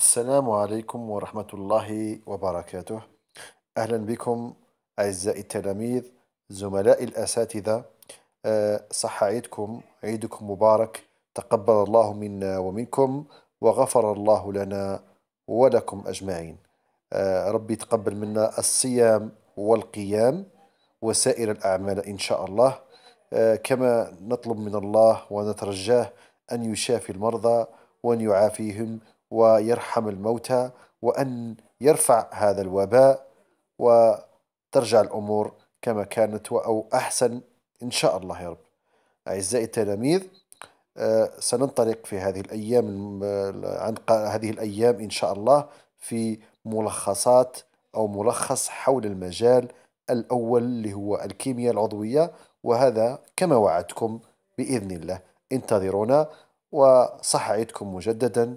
السلام عليكم ورحمة الله وبركاته أهلا بكم أعزائي التلاميذ زملاء الأساتذة آه، صح عيدكم عيدكم مبارك تقبل الله منا ومنكم وغفر الله لنا ولكم أجمعين آه، ربي تقبل منا الصيام والقيام وسائر الأعمال إن شاء الله آه، كما نطلب من الله ونترجاه أن يشافي المرضى وأن يعافيهم ويرحم الموتى وأن يرفع هذا الوباء وترجع الأمور كما كانت أو أحسن إن شاء الله يا رب أعزائي التلاميذ آه، سننطلق في هذه الأيام آه، عن هذه الأيام إن شاء الله في ملخصات أو ملخص حول المجال الأول اللي هو الكيمياء العضوية وهذا كما وعدتكم بإذن الله انتظرونا وصح عيدكم مجددا